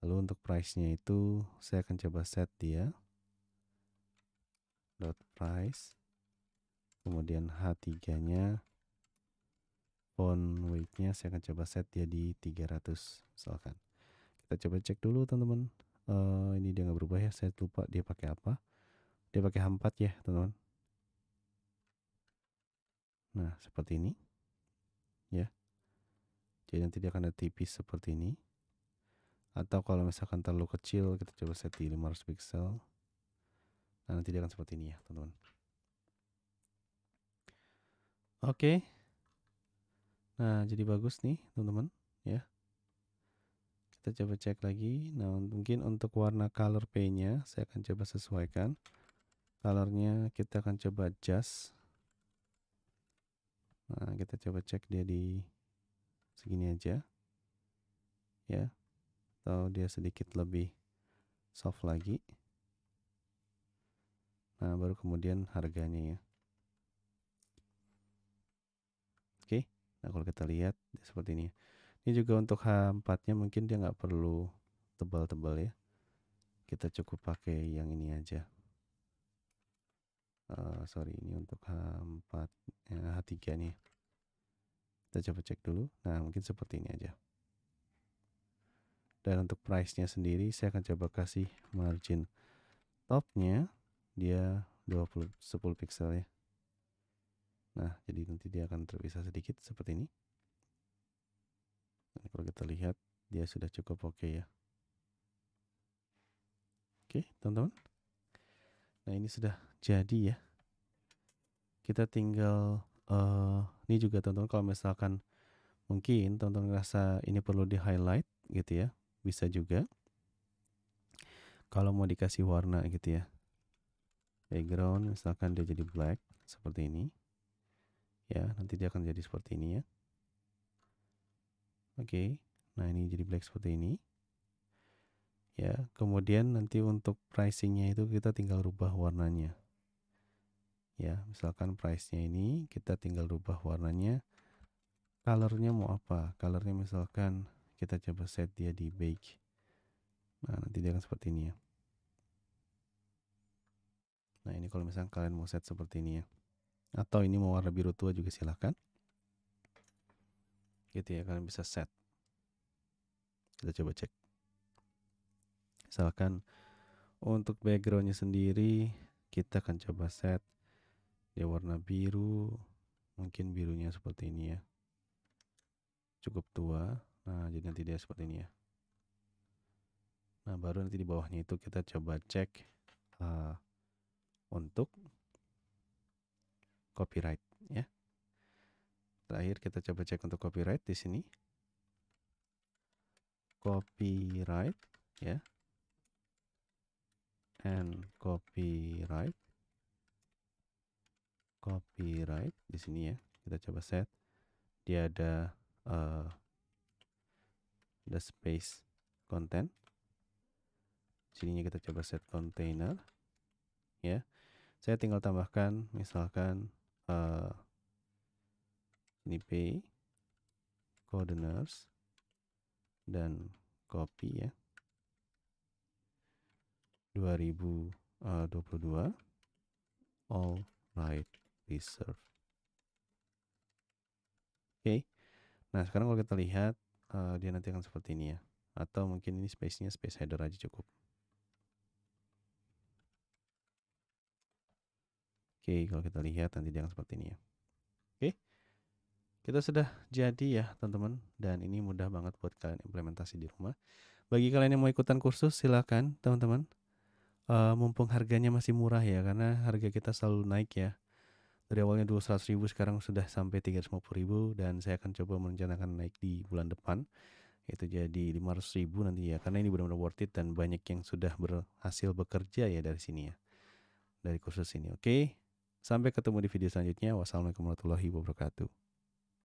Lalu untuk price-nya itu saya akan coba set dia dot price kemudian H3 nya font weight nya saya akan coba set dia di 300 misalkan kita coba cek dulu teman-teman uh, ini dia nggak berubah ya saya lupa dia pakai apa dia pakai H4 ya teman-teman nah seperti ini ya Oke, nanti dia akan ada tipis seperti ini. Atau kalau misalkan terlalu kecil, kita coba set di 500 pixel. Nah, nanti dia akan seperti ini ya, teman-teman. Oke. Nah, jadi bagus nih, teman-teman, ya. Kita coba cek lagi. Nah, mungkin untuk warna color P-nya saya akan coba sesuaikan. Colornya kita akan coba adjust. Nah, kita coba cek dia di segini aja ya atau dia sedikit lebih soft lagi nah baru kemudian harganya ya oke nah kalau kita lihat seperti ini ya. ini juga untuk H4 nya mungkin dia nggak perlu tebal-tebal ya kita cukup pakai yang ini aja uh, sorry ini untuk H4 eh, H3 nih ya. Kita coba cek dulu. Nah, mungkin seperti ini aja. Dan untuk price-nya sendiri, saya akan coba kasih margin top-nya dia 20 10 pixel ya. Nah, jadi nanti dia akan terpisah sedikit seperti ini. Dan kalau kita lihat, dia sudah cukup oke okay ya. Oke, teman-teman. Nah, ini sudah jadi ya. Kita tinggal uh, ini juga teman-teman kalau misalkan mungkin teman-teman ngerasa ini perlu di highlight gitu ya, bisa juga. Kalau mau dikasih warna gitu ya, background misalkan dia jadi black seperti ini, ya nanti dia akan jadi seperti ini ya. Oke, okay. nah ini jadi black seperti ini. Ya, kemudian nanti untuk pricingnya itu kita tinggal rubah warnanya ya misalkan price nya ini kita tinggal rubah warnanya colornya mau apa colornya misalkan kita coba set dia di beige nah nanti dia akan seperti ini ya nah ini kalau misalkan kalian mau set seperti ini ya atau ini mau warna biru tua juga silahkan gitu ya kalian bisa set kita coba cek misalkan untuk backgroundnya sendiri kita akan coba set dia warna biru mungkin birunya seperti ini ya cukup tua nah jadi nanti dia seperti ini ya nah baru nanti di bawahnya itu kita coba cek uh, untuk copyright ya terakhir kita coba cek untuk copyright di sini copyright ya and copyright copyright di sini ya. Kita coba set. Dia ada uh, ada space content. Sininya kita coba set container ya. Saya tinggal tambahkan misalkan uh, ini pay coordinates dan copy ya 2022 eh, all right deserve. Oke. Okay. Nah, sekarang kalau kita lihat uh, dia nanti akan seperti ini ya. Atau mungkin ini space-nya space header aja cukup. Oke, okay, kalau kita lihat nanti dia akan seperti ini ya. Oke. Okay. Kita sudah jadi ya, teman-teman, dan ini mudah banget buat kalian implementasi di rumah. Bagi kalian yang mau ikutan kursus silahkan teman-teman. Uh, mumpung harganya masih murah ya, karena harga kita selalu naik ya dari awalnya dulu 100 ribu sekarang sudah sampai 350 ribu dan saya akan coba merencanakan naik di bulan depan itu jadi 500 ribu nanti ya karena ini benar-benar worth it dan banyak yang sudah berhasil bekerja ya dari sini ya dari kursus ini oke okay? sampai ketemu di video selanjutnya wassalamualaikum warahmatullahi wabarakatuh